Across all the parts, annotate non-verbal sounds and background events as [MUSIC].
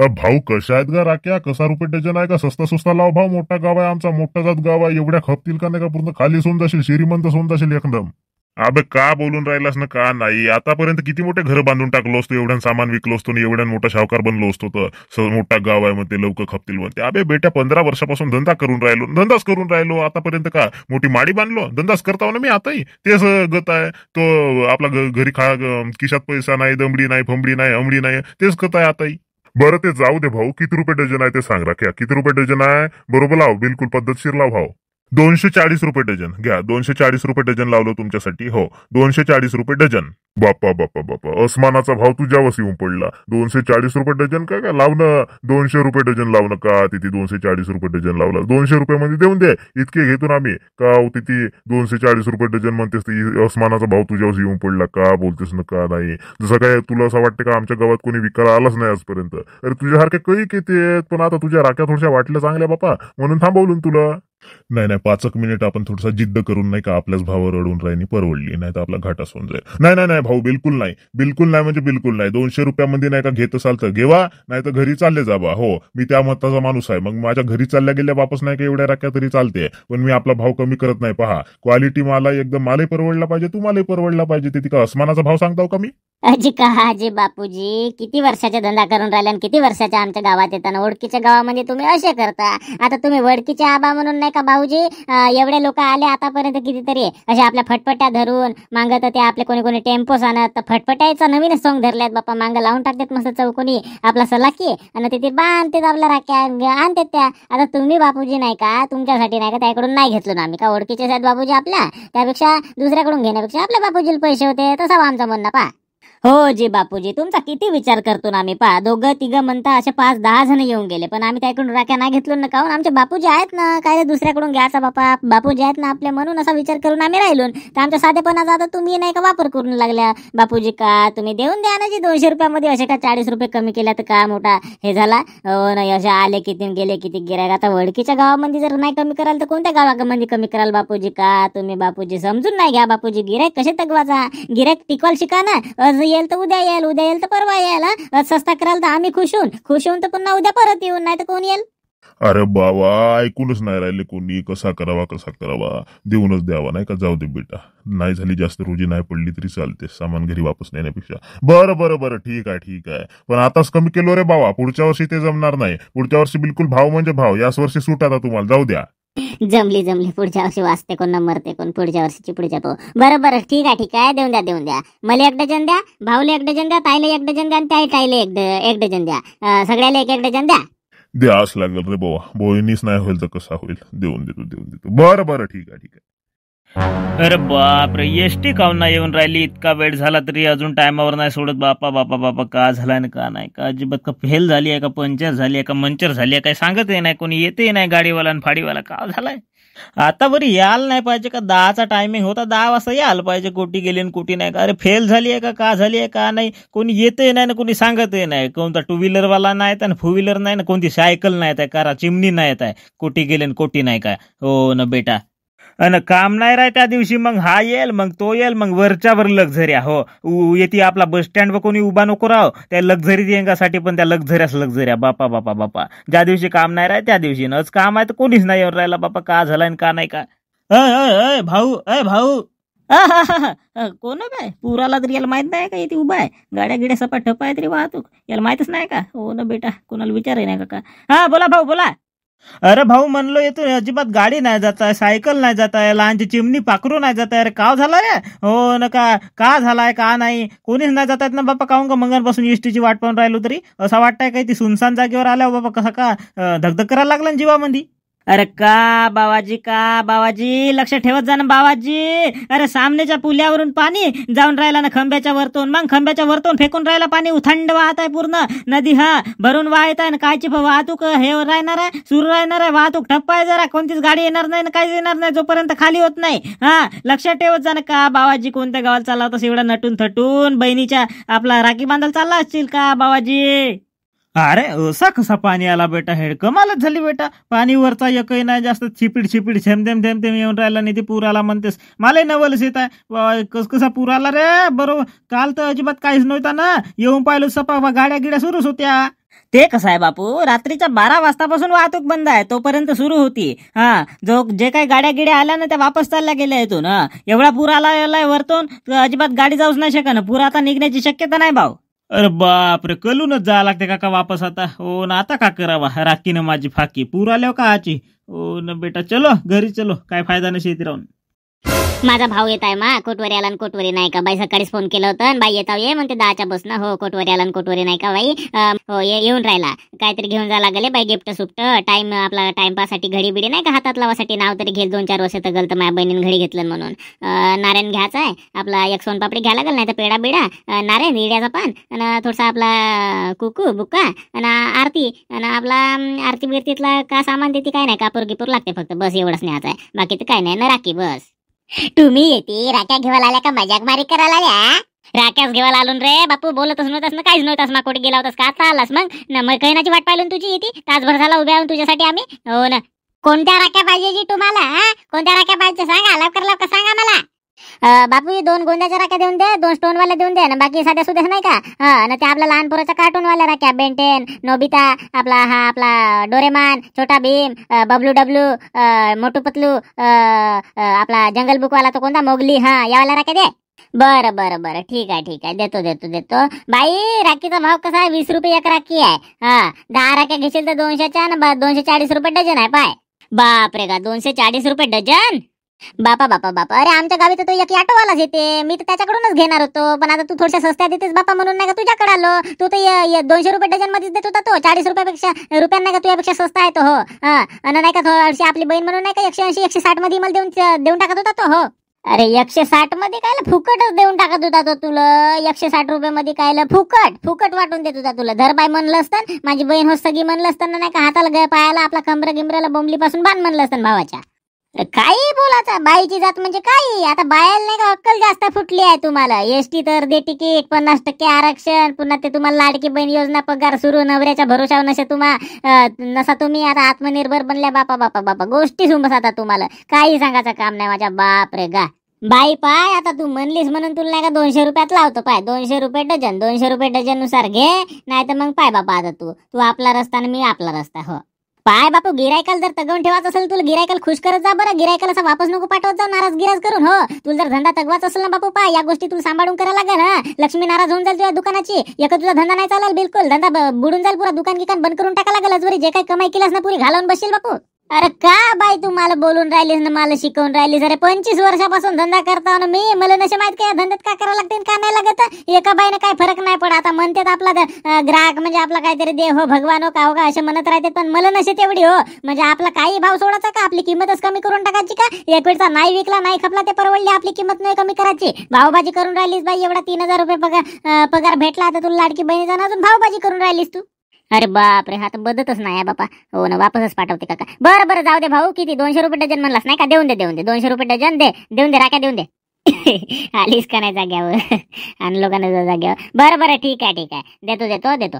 भाऊ कशा आहेत का राख्या कसा रुपये डझन आहे का सस्ता सुस्ता लाव भाऊ मोठा गाव आहे आमचा मोठा जात गाव आहे एवढ्या खपतील का नाही का पूर्ण खाली सोन जाशील श्रीमंत सोन जाशील एकदम अबे का बोलून राहिलास ना का नाही आतापर्यंत किती मोठे घर बांधून टाकलो असतो एवढ्या सामान विकलो असतो आणि एवढ्या मोठा शावकार बनलो असतो तर मोठा गाव आहे म्हणते लवकर खपतील म्हणते अबे बेटा पंधरा वर्षापासून धंदा करून राहिलो धंदाच करून राहिलो आतापर्यंत का मोठी माडी बांधलो धंदाच करता ना मी आताही तेच गत आहे तो आपला घरी खा किशात पैसा नाही दमडी नाही फंबडी नाही अमडी नाही तेच गत आहे आताही बरं ते जाऊ दे भाऊ किती रुपये डझन आहे ते सांग राख्या किती रुपये डझन आहे बरोबर लाव बिलकुल पद्धतशीर लाव भाऊ दोनशे चाळीस रुपये डझन घ्या दोनशे चाळीस रुपये डझन लावलं तुमच्यासाठी हो दोनशे चाळीस रुपये डझन बाप्पा बाप्पा बाप्पा असमानाचा भाव तुझ्यावर येऊन पडला दोनशे चाळीस रुपये डझन का का लावणं दोनशे रुपये डझन लावणं का तिथे दोनशे चाळीस रुपये डझन लावला दोनशे रुपये मध्ये देऊन दे इतके घेतो आम्ही का हो, तिथे दोनशे चाळीस रुपये डझन म्हणतेस असमानाचा भाव तुझ्यावर येऊन पडला का बोलतेस ना का नाही जसं काय तुला असं वाटतं का आमच्या गावात कोणी विकार आलाच नाही आजपर्यंत अरे तुझ्यासारखे काही किती पण आता तुझ्या राख्या थोड्याशा वाटल्या चांगल्या बापा म्हणून थांबवलं तुला नाही नाही पाच एक मिनिट आपण थोडसा जिद्द करून नाही का आपल्याच भावावर अडून राहिली परवडली नाही तर आपला घाटा असून जाईल नाही नाही नाही भाऊ बिलकुल नाही बिलकुल नाही म्हणजे बिलकुल नाही दोनशे रुपयामध्ये नाही का घेत असाल तर घेवा नाही तर घरी चालले जा बा हो मी त्या मताचा माणूस आहे मग माझ्या घरी चालल्या गेल्या वापस नाही का एवढ्या राख्या तरी चालते पण मी आपला भाव कमी करत नाही पहा क्वालिटी मला एकदम मालही परवडला पाहिजे तू मलाही परवडला पाहिजे तिथे का अस्मानाचा भाव सांगताव का मी अजी का अजी बापूजी किती वर्षाचा धंदा करून राहिल्या आणि किती वर्षाच्या आमच्या गावात येताना ओळखीच्या गावामध्ये तुम्ही असे करता आता तुम्ही वडकीच्या आबा म्हणून नाही का भाऊजी एवढे लोक आले आतापर्यंत कितीतरी असे आपल्या फटफट्या धरून मागत ते आपले कोणी कोणी टेम्पोस आणत तर फटफट्याचा नवीन सॉंग धरलेत बाप्पा मांग लावून टाकतात मस्त चौकोनी आपला की आणि तिथे बांधतात आपल्या राख्या आणतात त्या आता तुम्ही बापूजी नाही का तुमच्यासाठी नाही का त्याकडून नाही घेतलो ना आम्ही का ओळखीचे आहेत बापूजी आपल्या त्यापेक्षा दुसऱ्याकडून घेण्यापेक्षा आपल्या बापूजीला पैसे होते तसा आमचा म्हणणं पा हो जी बापूजी तुमचा किती विचार करतो ना आम्ही पा दोघं तिघं म्हणता असे पाच दहा जण येऊन गेले पण आम्ही त्याकडून राख्या नाही घेतलो ना काहून आमचे बापूजी आहेत ना काय दुसऱ्याकडून घ्यायचा बापा बापूजी आहेत ना आपल्या म्हणून असा विचार करून आम्ही राहिलो तर आमच्या साधेपणाचा आता तुम्ही नाही का वापर करून लागल्या बापूजी का तुम्ही देऊन द्या ना जी दोनशे रुपयामध्ये असे का चाळीस रुपये कमी केल्या तर का मोठा हे झाला हो नाही असे आले किती गेले किती गिरायक आता वडकीच्या गावामध्ये जर नाही कमी कराल तर कोणत्या गावामध्ये कमी कराल बापूजी का तुम्ही बापूजी समजून नाही घ्या बापूजी गिरायक कसे तगवाचा गिरायक टिकवाल शिका ना येईल तर उद्या येईल उद्या येईल तर परवा यायला सस्ता कराल तर आम्ही खुश होऊन खुश होऊन तर पुन्हा उद्या परत येऊन नाही तर कोण येईल अरे बाबा ऐकूनच नाही राहिले कोणी कसा करावा कसा करावा देऊनच द्यावा नाही का जाऊ दे बेटा नाही झाली जास्त रोजी नाही पडली तरी चालते सामान घरी वापस नेण्यापेक्षा बरं बरं बरं ठीक आहे ठीक आहे पण आताच कमी केलो रे बाबा पुढच्या वर्षी ते जमणार नाही पुढच्या वर्षी बिलकुल भाव म्हणजे भाव याच वर्षी सुट आता तुम्हाला जाऊ द्या जमली जमली पुढच्या वर्षी वाचते कोण मरते कोण पुढच्या वर्षीची पुढच्या तो बरं ठीक आहे ठीक आहे देऊन द्या देऊन द्या मला एक डझन द्या भाऊला एक डझन द्या ताईला एक डझन द्या आणि ताईले ताईला एक एक डझन द्या सगळ्याला एक एक डझन द्या द्याच लागलं रे बोवा बोईनीच नाही होईल तर कसा होईल देऊन देतो देऊन देतो बरं बरं ठीक आहे ठीक आहे अरे बाप रे टी काऊन नाही येऊन राहिली इतका वेळ झाला तरी अजून टायमावर नाही सोडत बापा बापा बापा का झाला आणि का नाही का अजिबात का फेल झाली आहे का पंचर झाली आहे का मंचर झाली आहे काय सांगतही नाही कोणी येते नाही गाडीवाला आणि फाडीवाला का झालाय आता बरी यायला नाही पाहिजे का दहाचा टायमिंग होता दहा वाजता यायला पाहिजे कोटी गेली आणि नाही का अरे फेल झाली आहे का का झाली आहे का नाही कोणी येते नाही ना कोणी सांगतही नाही कोणता टू व्हीलरवाला नाहीत आणि फोर व्हीलर नाही ना कोणती सायकल नाहीत आहे कारा चिमणी नाहीत आहे कोटी गेली आणि कोटी नाही काय हो ना बेटा अन काम नाही राय त्या दिवशी मग हा येईल मग तो येईल मग वरच्यावर लक्झरी हो येते आपला बस स्टँड कोणी उभा नको राहो त्या लक्झरी देंगासाठी पण त्या लक्झऱ्यास लक्झऱ्या बापा बापा बापा ज्या दिवशी काम नाही राय त्या दिवशी नच काम आहे तर कोणीच नाही येऊन राहिला बापा का झाला का नाही का अय भाऊ अय भाऊ कोण बाय पुराला तरी याला माहित नाही का येते उभा आहे गाड्या गिड्या सपा ठप्पा आहे तरी वाहतूक याला माहितच नाही का हो ना बेटा कोणाला विचार आहे नाही का हा बोला भाऊ बोला अरे भाऊ म्हणलो येतो अजिबात गाडी नाही जात आहे सायकल नाही जात आहे लहानची चिमणी पाखरू नाही जात आहे अरे काव झाला रे हो नका का का झालाय का नाही कोणीच नाही जात आहेत ना बापा काहून का पासून इष्टीची वाट पाहून राहिलो तरी असं वाटतंय काही ती सुनसान जागेवर आल्यावर बाबा कसा का धगधग करायला लागला जीवामध्ये अरे का बाबाजी का बाबाजी लक्ष ठेवत जा ना बाबाजी अरे सामनेच्या पुल्यावरून पाणी जाऊन राहिला ना खंब्याच्या वरतून मग खंब्याच्या वरतून फेकून राहिला पाणी उथंड वाहत आहे पूर्ण नदी हा भरून वाहत आहे कायची वाहतूक हे राहणार आहे सुरू राहणार आहे वाहतूक ठप्प आहे जरा कोणतीच गाडी येणार नाही काहीच येणार नाही जोपर्यंत खाली होत नाही हा लक्षात ठेवत जा ना का बाबाजी कोणत्या गावाला चालला होता एवढा नटून थटून बहिणीच्या आपला राखी बांधायला चालला असतील का बाबाजी अरे ओसा कसा पाणी आला बेटा हेड कमालच झाली बेटा पाणी वरचा एकही नाही जास्त छेम छिपीड थेम थेम येऊन राहिला नाही ते पूर आला म्हणतेस मलाही नवलच येत आहे कस कसा पूर आला रे बरोबर काल तर अजिबात काहीच नव्हता ना येऊन पाहिलं सपा गाड्या गिड्या सुरूच होत्या ते कसं आहे बापू रात्रीच्या बारा वाजतापासून वाहतूक बंद आहे तोपर्यंत सुरू होती हा जो जे काही गाड्या गिड्या आल्या ना त्या वापस चालल्या गेल्या इथून एवढा पूर आला वरतून अजिबात गाडी जाऊच नाही शकन पूर आता निघण्याची शक्यता नाही भाऊ अरे बापरे कलूनच जा लागते काका वापस आता ओ हो ना आता का करावा ना माझी फाकी पूर आल्यावर का आची ओ हो न बेटा चलो घरी चलो काय फायदा नाही शेती राहून माझा भाऊ येत आहे मा कोटवरी आला कोटवरी नाही का बाई सकाळीच फोन केला होता बाई येता ये म्हणते दहाच्या ना हो कोटवरी आला कोटवरी नाही का बाई हो येऊन राहिला काहीतरी घेऊन जायला लागले बाई गिफ्ट सुप्ट टाइम आपला टाइमपाससाठी घडी बिडी नाही का हातात लावासाठी नाव तरी घेल दोन चार वर्ष तर गलत माझ्या बहिणीने घडी घेतलं म्हणून नारायण घ्यायचा आहे आपला एक सोनपापडी घ्यायला लागल नाही तर पेडा बिडा नारायण इड्याचा पान आणि थोडासा आपला कुकू बुक्का आणि आरती आणि आपला आरती बिरतीतला का सामान देते काय नाही कापूर गिपूर लागते फक्त बस एवढंच न्यायचं आहे बाकी तर काय नाही ना राखी बस तुम्ही येते राख्या घेवायला आल्या का मजाक मारी करायला आल्या राख्याच घेवायला आलून रे बापू बोलतच नव्हतास ना काहीच नव्हतास ना कुठे गेला होतास का आता आलास मग न कैनाची वाट पाहिलून तुझी येते तासभर झाला उभ्या तुझ्यासाठी आम्ही हो ना कोणत्या राख्या पाहिजे जी तुम्हाला कोणत्या राख्या पाहिजे सांगा लवकर लवकर सांगा मला बापू दोन गोंद्याच्या राख्या देऊन दे दोन स्टोन वाल्या देऊन दे ना बाकी साध्या सुद्धा नाही का हा ते आपल्या लहान पोराच्या कार्टून वाल्या राख्या बेंटेन नोबिता आपला हा आपला डोरेमान छोटा भीम बबलू डब्लू मोटू पतलू आपला जंगल बुक वाला तो कोणता मोगली हा यावाला राख्या दे बरं बरं बरं ठीक आहे ठीक आहे देतो देतो देतो बाई राखीचा भाव कसा आहे वीस रुपये एक राखी आहे हा दहा राख्या घेशील तर दोनशेच्या दोनशे चाळीस रुपये डझन आहे पाय बापरे का दोनशे चाळीस रुपये डझन बापा बापा बापा अरे आमच्या गावी तर तो एक ऑटोवालाच येते मी तर त्याच्याकडूनच घेणार होतो पण आता तू थोडशा सस्त्या देतेस बापा म्हणून नाही का तुझ्याकडे आलो तू तर दोनशे रुपये डझन मध्येच देत होता तो चाळीस रुपयापेक्षा रुपयांना का तुझ्यापेक्षा स्वस्त आहे तो हो आणि नाही का थोडीशी आपली बहीण म्हणून नाही का एकशे ऐंशी एकशे साठ मध्ये मला देऊन देऊन टाकत होता तो हो अरे एकशे साठ मध्ये काय फुकटच देऊन टाकत होता तो तुला एकशे साठ रुपये मध्ये काय फुकट फुकट वाटून देत होता तुला धरबाई म्हणलं असतं माझी बहीण हो सगळी म्हणलं असताना नाही का हाताला पायाला आपला गिमऱ्याला बोंबली पासून बांध म्हणलं असतं भावाच्या काही बोलाचा बाईची जात म्हणजे काही आता बायाला नाही का अक्कल जास्त फुटली आहे तुम्हाला एस टी तर दे तिकीट पन्नास टक्के आरक्षण पुन्हा ते तुम्हाला लाडकी बहीण योजना पगार सुरू नवऱ्याच्या भरोशावर नसे तुम्हाला नसा तुम्ही आता आत्मनिर्भर बनल्या बापा बापा बापा गोष्टी सुमस आता तुम्हाला काही सांगायचं काम नाही माझ्या बाप रे गा बाई पाय आता तू म्हणलीस म्हणून तुला नाही का दोनशे रुपयात लावतो पाय दोनशे रुपये डझन दोनशे रुपये डजन नुसार घे नाही तर मग पाय बापा आता तू तू आपला रस्ता आणि मी आपला रस्ता हो पाय बापू गिरायकाल जर तगवून ठेवायचं असेल तुला गिरायकाल खुश करत जा बरं गिरायकाल असं वापस नको पाठवत जा नाराज गिराज करून हो तुला जर धंदा तगवाच असेल ना बापू पाय या गोष्टी तुला सांभाळून करा लागेल हा लक्ष्मी नाराज होऊन जाईल तुझ्या दुकानाची एक तुझा धंदा नाही चालेल बिलकुल धंदा बुडून जाईल पुरा दुकान गिकान बंद करून टाका लागेल जे काही कमाई केलास ना पुरी घालून बसेल बापू अरे का बाई तू मला बोलून राहिलीस ना मला शिकवून राहिलीस अरे पंचवीस वर्षापासून धंदा करता मी मला नशे माहित काय धंद्यात काय करावं लागते का नाही लागत एका बाईने काय फरक नाही पड आता म्हणतात आपला ग्राहक म्हणजे आपला काहीतरी देव हो भगवान हो का हो का असे म्हणत राहते पण मला नशे तेवढी हो म्हणजे आपला काही भाव सोडायचा का आपली किंमतच कमी करून टाकायची का एक वेळचा नाही विकला नाही खपला ते परवडली आपली किंमत नाही कमी करायची भावभाजी करून राहिलीस बाई एवढा तीन हजार रुपये पगार पगार भेटला आता तुला लाडकी बहिणीचा अजून भावभाजी करून राहिलीस तू अरे बाप रे हा तर बदतच नाही बापा हो ना वापसच पाठवते काका बरं बरं जाऊ दे भाऊ किती दोनशे रुपये डजन म्हणलास नाही का देऊन दे देऊन दे दोनशे रुपये डजन दे देऊन दे राख्या देऊन दे [LAUGHS] आलीस का नाही जाग्यावर [LAUGHS] आणि लोकांना जाग्यावर बरं बरं ठीक आहे ठीक आहे देतो देतो देतो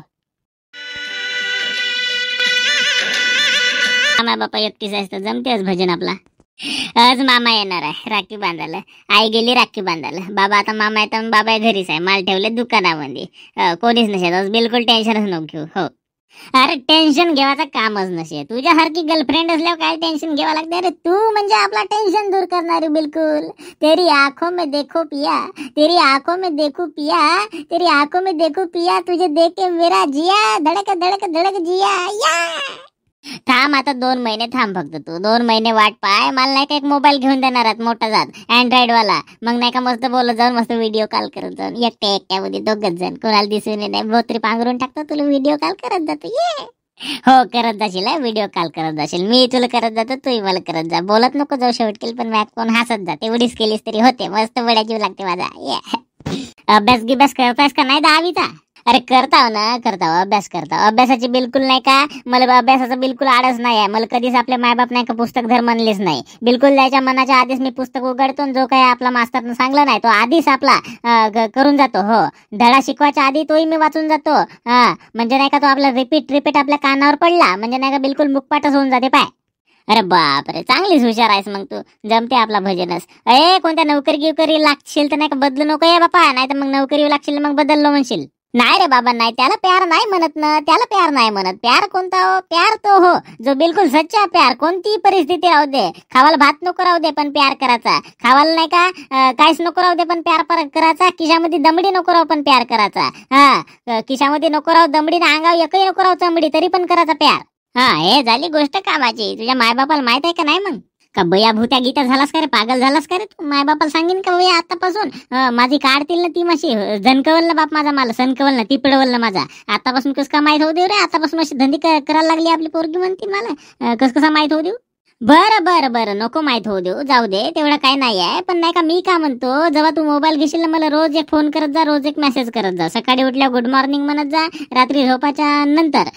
बापा एकटीस आहेस तर जमतेच भजन आपला आज मामा येणार आहे राखी बांधायला आई गेली राखी बांधायला बाबा आता मामा येतो बाबा घरीच आहे माल ठेवले दुकानामध्ये कोणीच नसे बिलकुल टेन्शनच नको घेऊ हो अरे टेन्शन घेवायचं कामच नसे सारखी गर्लफ्रेंड असल्यावर काय टेन्शन घ्यावं लागते अरे तू म्हणजे आपला टेन्शन दूर करणारी बिलकुल तेरी आखो में देखो पिया तेरी आखो में देखो पिया तेरी आखो में देखो पिया तुझे देखे मेरा जिया धड़क धड़क धड़क जिया या थांब आता दोन महिने थांब फक्त तू दोन महिने वाट पाय मला नाही का एक मोबाईल घेऊन देणार आहात मोठा जात अँड्रॉइड वाला मग नाही का मस्त बोलत जाऊन मस्त व्हिडिओ कॉल करत जाऊन एकट्या मध्ये दोघच जण कोणाला दिसून नाही बोत्री पांघरून टाकतो तुला व्हिडिओ कॉल करत जातो ये हो करत जाशील व्हिडिओ कॉल करत जाशील मी तुला करत जातो तू मला करत जा बोलत नको जाऊ शेवट केली पण मॅथ कोण हसत जा तेवढीच केलीस तरी होते मस्त बड्या जीव लागते माझा अभ्यास गिभ्यास करतायस का नाही दहावीचा अरे करताव हो ना करताव हो, अभ्यास करताव हो. अभ्यासाची बिलकुल नाही का मला अभ्यासाचं बिलकुल आडच नाही आहे मला कधीच आपले मायबाप नाही का पुस्तक धर म्हणलेच नाही बिलकुल त्याच्या मनाच्या आधीच मी पुस्तक उघडतो जो काही आपला मास्तरनं सांगला नाही तो आधीच आपला करून जातो हो धडा शिकवायच्या आधी तोही मी वाचून जातो हा म्हणजे नाही का तो आपला रिपीट रिपीट आपल्या कानावर पडला म्हणजे नाही का बिलकुल मुखपाटच होऊन जाते पाय अरे बाप रे चांगलीच हुशार आहेस मग तू जमते आपला भजनच अरे कोणत्या नोकरी गिवकरी लागशील तर नाही का बदलू नको ये बापा नाही तर मग नोकरी लागशील मग बदललो म्हणशील नाही रे बाबा नाही त्याला प्यार नाही म्हणत ना त्याला प्यार नाही म्हणत प्यार कोणता हो प्यार तो हो जो बिलकुल सच्चा प्यार कोणतीही परिस्थिती राहू दे खावाला भात नको राहू दे पण प्यार करायचा खावाला नाही का काहीच नको राहू दे पण प्यार करायचा किशामध्ये दमडी नको राहू पण प्यार करायचा हा किशामध्ये नको राहू दमडी ना अंगाव एकही नको राहू चमडी तरी पण करायचा प्यार हा हे झाली गोष्ट कामाची तुझ्या मायबापाला माहित आहे का नाही मग का बया भुत्या गीता झालास का रे पागल झालास का रे तू माय बापाला सांगेन का बया आतापासून माझी काढतील ना ती माशी झनकवल ना बाप माझा मला सनकवल ना ती पिळवल ना माझा आतापासून कस का माहीत होऊ देऊ रे आतापासून अशी धंदी करायला लागली आपली पोरगी म्हणतील मला कस कसा माहीत होऊ देऊ बरं बरं बरं नको माहित होऊ देऊ जाऊ दे तेवढं काय नाही आहे पण नाही का मी का म्हणतो जेव्हा तू मोबाईल घेशील ना मला रोज एक फोन करत जा रोज एक मेसेज करत जा सकाळी उठल्या गुड मॉर्निंग म्हणत जा रात्री झोपाच्या नंतर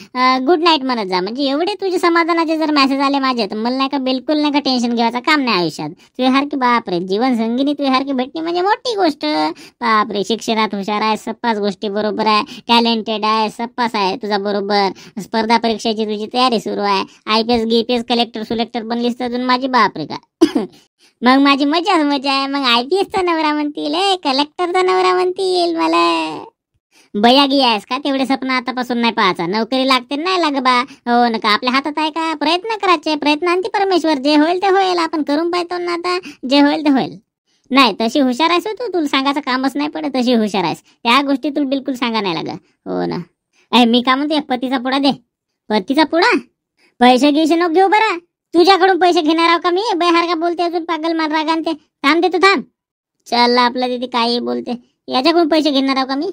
गुड नाईट म्हणत जा म्हणजे एवढे तुझे समाधानाचे जर मेसेज आले माझे तर मला नाही का बिलकुल नाही का टेन्शन घ्यायचं काम नाही आयुष्यात तुझ्या हरकी बापरे जीवन संगिनी तुझ्या हरकी भेटणे म्हणजे मोठी गोष्ट बापरे शिक्षणात हुशार आहे सप्पाच गोष्टी बरोबर आहे टॅलेंटेड आहे सप्पास आहे तुझा बरोबर स्पर्धा परीक्षेची तुझी तयारी सुरू आहे आयपीएस पी कलेक्टर सुलेक्टर बनलीस तर अजून माझी बाप रे का [COUGHS] मग माझी मजा मजा आहे मग आय पी एसचा नवरा म्हणतील कलेक्टरचा नवरा म्हणतील मला बया आहेस का तेवढे स्वप्न आतापासून नाही पाहायचा नोकरी लागते नाही लाग बा हो ना का आपल्या हातात आहे का प्रयत्न करायचे आणते परमेश्वर जे होईल ते होईल आपण करून पाहतो ना आता जे होईल ते होईल नाही तशी हुशार आहेस हो तू तुला सांगायचं कामच नाही पडत तशी हुशार आहेस त्या गोष्टी तुला बिलकुल सांगा नाही लाग हो ना अरे मी का म्हणतो पतीचा पुडा दे पतीचा पुडा पैसे घेशे नको घेऊ बरा तुझ्याकडून पैसे घेणार आहोत का मी बेहार का बोलते अजून पागल मार रागान थांब देतो थांब चल आपला तिथे काही बोलते याच्याकडून पैसे घेणार आहोत का मी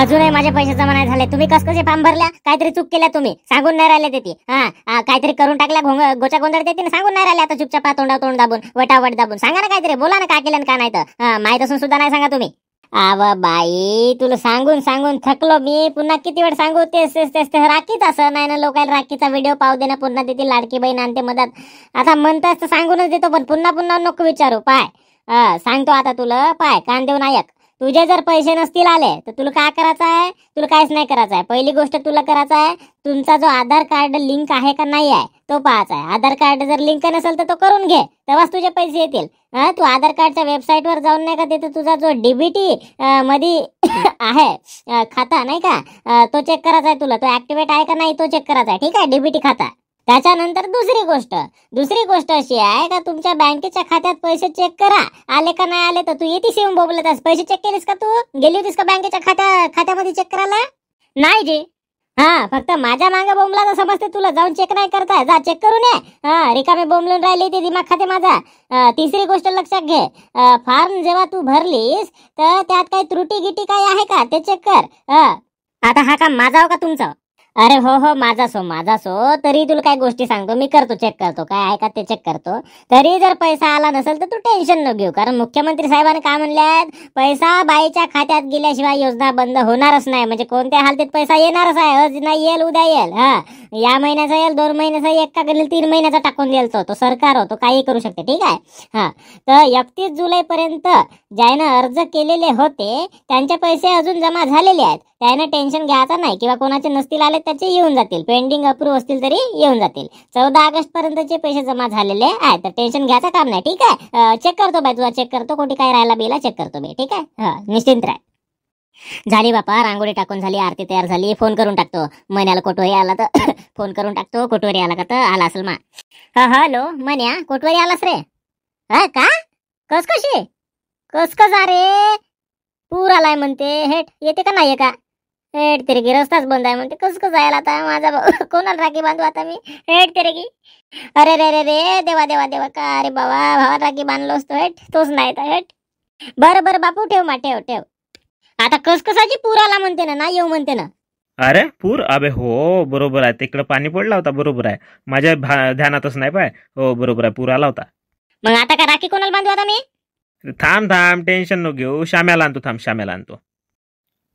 अजूनही माझे पैसे जमा नाही झाले तुम्ही कस कसे फॉर्म भरल्या काहीतरी चूक केल्या तुम्ही सांगून नाही राहिले ते हा काहीतरी करून टाकल्या गोचा गोंधळ देते सांगून नाही राहिले आता चुपचाप तोंडा तोंड दाबून वटावट दाबून सांगा ना काहीतरी बोला ना का केलं का नाही तर माहीत असून सुद्धा नाही सांगा तुम्ही आव बाई तुला सांगून सांगून थकलो मी पुन्हा किती वेळ सांगू तेच तेच तेच ते राखीच असं नाही ना लोकांना राखीचा व्हिडिओ पाहू दे ना पुन्हा देतील लाडकी बहीण आणते मदत आता म्हणतास तर सांगूनच देतो पण पुन्हा पुन्हा नको विचारू पाय सांगतो आता तुला पाय कान देऊन ऐक तुझे जर पैसे नसतील आले तर तुला काय करायचं आहे तुला काहीच नाही करायचं आहे पहिली गोष्ट तुला करायचं आहे तुमचा जो आधार कार्ड लिंक आहे का नाही आहे तो पाच आहे आधार कार्ड जर लिंक नसेल तर तो करून घे तेव्हाच तुझे पैसे येतील तू आधार कार्डच्या वेबसाईटवर जाऊन नाही का तिथे तुझा जो डीबीटी मध्ये [COUGHS] आहे खाता नाही का तो चेक करायचा आहे तुला तो ऍक्टिव्हेट आहे का नाही तो चेक करायचा आहे ठीक आहे डीबीटी खाता त्याच्यानंतर दुसरी गोष्ट दुसरी गोष्ट अशी आहे का तुमच्या बँकेच्या खात्यात पैसे चेक करा आले का नाही आले तर तू येतीस येऊन बोबलत पैसे चेक केलीस का तू गेली होतीस का बँकेच्या खात्या खात्यामध्ये चेक करायला नाही जी हा फक्त माझ्या मागे बोंबला तर समजते तुला जाऊन चेक नाही करताय जा चेक करून ये हा रिकामे बोंबलून राहिली ते दिमाग खाते माझा तिसरी गोष्ट लक्षात घे फॉर्म जेव्हा तू भरलीस तर त्यात काही त्रुटी गिटी काही आहे का ते चेक कर आता हा काम माझा हो का तुमचा अरे हो हो माझा सो माझा सो तरी तुला काय गोष्टी सांगतो मी करतो चेक करतो काय आहे का ते चेक करतो तरी जर पैसा आला नसेल तर तू टेन्शन न घेऊ कारण मुख्यमंत्री साहेबांनी काय म्हणल्यात पैसा बाईच्या खात्यात गेल्याशिवाय योजना बंद होणारच नाही म्हणजे कोणत्या हालतीत पैसा येणारच आहे नाही येईल उद्या येईल हा या महिन्याचा येईल दोन महिन्याचा एक का गेल तीन महिन्याचा टाकून देईल तो सरकार हो तो काही करू शकते ठीक आहे हा तर एकतीस जुलैपर्यंत ज्यानं अर्ज केलेले होते त्यांचे पैसे अजून जमा झालेले आहेत त्यानं टेन्शन घ्यायचं नाही किंवा कोणाचे नसतील आले त्याचे येऊन जातील पेंडिंग अप्रूव्ह असतील तरी येऊन जातील चौदा ऑगस्ट पर्यंतचे पैसे जमा झालेले आहे तर टेन्शन घ्यायचं काम नाही ठीक आहे चेक करतो बाय तुला चेक करतो कुठे काय राहायला बेला चेक करतो मी ठीक आहे निश्चिंत राह झाली बापा रांगोळी टाकून झाली आरती तयार झाली फोन करून टाकतो महिन्याला कोटवारी आला तर [COUGHS] फोन करून टाकतो कोटवारी आला का तर आला असेल मा हॅलो म्हण्या कोटवारी आलास रे हा का कस कशी कस कस अरे पूर आलाय म्हणते हेट येते का नाही का हेट तेरे की रस्ताच बंद आहे म्हणते कसं कसं जायला आता माझा [LAUGHS] कोणाला राखी बांधू आता मी हेट तेरे की अरे रे रे रे देवा देवा देवा का अरे बाबा भावा राखी बांधलो असतो हेट तोच नाही तर हेट बरं बरं बापू ठेव मा ठेव ठेव आता कसाची पूर आला म्हणते ना नाही येऊ म्हणते ना अरे पूर अबे हो बरोबर आहे तिकडे पाणी पडला होता बरोबर आहे माझ्या ध्यानातच नाही पाय हो बरोबर आहे पूर आला होता मग आता का राखी कोणाला बांधू आता मी थांब थांब टेन्शन न घेऊ श्याम्याला आणतो थांब श्याम्याला आणतो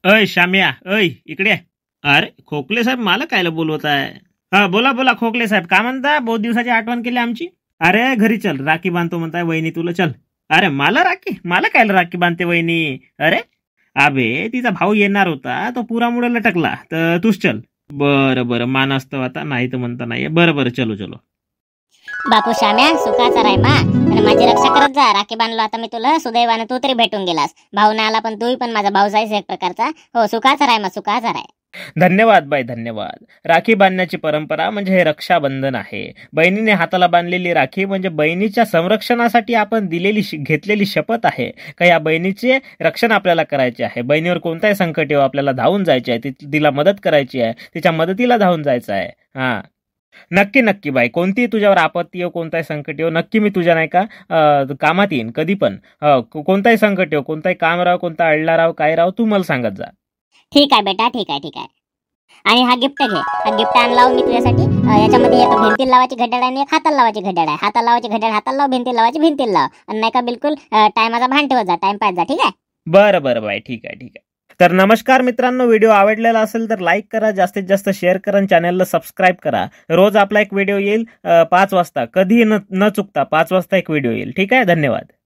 अय शाम्या ऐ इकडे अरे खोकले साहेब मला काय बोलवत आहे हा बोला बोला खोकले साहेब का म्हणता बहुत दिवसाची आठवण केली आमची अरे घरी चल राखी बांधतो म्हणताय वहिनी तुला चल अरे मला राखी मला कायला राखी बांधते वहिनी अरे अबे तिचा भाऊ येणार होता तो पुरामुळे लटकला तर तूच चल बरं बरं मानास्तव आता नाही तर म्हणता नाही बरं बरं चलो चलो बापू श्याम्या सुखाचा राय मा आणि माझी रक्षा करत जा राखी बांधलो आता मी तुला सुदैवाने तू तरी भेटून गेलास भाऊ ना आला पण तू पण माझा भाऊ जाईस एक प्रकारचा हो सुखाचा राय मा सुखाचा राय धन्यवाद बाई धन्यवाद राखी बांधण्याची परंपरा म्हणजे हे रक्षाबंधन आहे बहिणीने हाताला बांधलेली राखी म्हणजे बहिणीच्या संरक्षणासाठी आपण दिलेली घेतलेली शपथ आहे का या बहिणीचे रक्षण आपल्याला करायचे आहे बहिणीवर कोणताही संकट येऊ आपल्याला धावून जायचे आहे तिला मदत करायची आहे तिच्या मदतीला धावून जायचं आहे हा नक्की नक्की बाई कोणती तुझ्यावर आपत्ती येऊ कोणताही संकट येऊ नक्की मी तुझ्या नाही का कामात येईन कधी पण कोणताही संकट येऊ कोणताही काम राव कोणता अडला राव काय राव तू मला सांगत जा ठीक आहे बेटा ठीक आहे ठीक आहे आणि हा गिफ्ट घे हा गिफ्ट आणला हो मी तुझ्यासाठी याच्यामध्ये एक भिंतील लावायची घड्याळ आणि एक हाताला लावायची घड्याळ आहे हाताला लावायची घड्याळ हाताला लाव भिंतील लावायची भिंतील लाव आणि नाही का बिलकुल टायमाचा भान जा टाइम पाहिजे जा ठीक आहे बरं बरं बाय ठीक आहे ठीक आहे तर नमस्कार मित्रांनो व्हिडिओ आवडलेला असेल तर लाईक करा जास्तीत जास्त शेअर करा आणि चॅनलला सबस्क्राईब करा रोज आपला एक व्हिडिओ येईल पाच वाजता कधीही न न चुकता पाच वाजता एक व्हिडिओ येईल ठीक आहे धन्यवाद